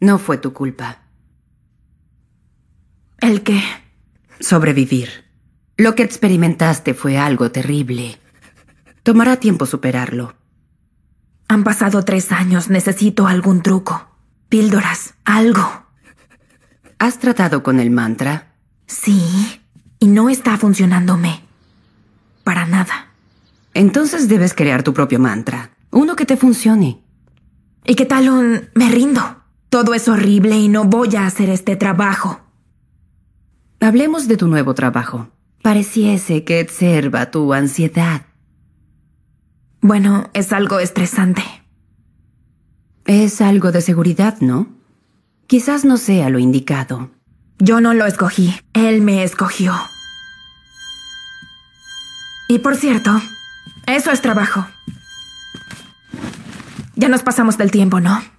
No fue tu culpa. ¿El qué? Sobrevivir. Lo que experimentaste fue algo terrible. Tomará tiempo superarlo. Han pasado tres años. Necesito algún truco. Píldoras. Algo. ¿Has tratado con el mantra? Sí. Y no está funcionándome. Para nada. Entonces debes crear tu propio mantra. Uno que te funcione. ¿Y qué tal un... me rindo? Todo es horrible y no voy a hacer este trabajo. Hablemos de tu nuevo trabajo. Pareciese que observa tu ansiedad. Bueno, es algo estresante. Es algo de seguridad, ¿no? Quizás no sea lo indicado. Yo no lo escogí. Él me escogió. Y por cierto, eso es trabajo. Ya nos pasamos del tiempo, ¿no?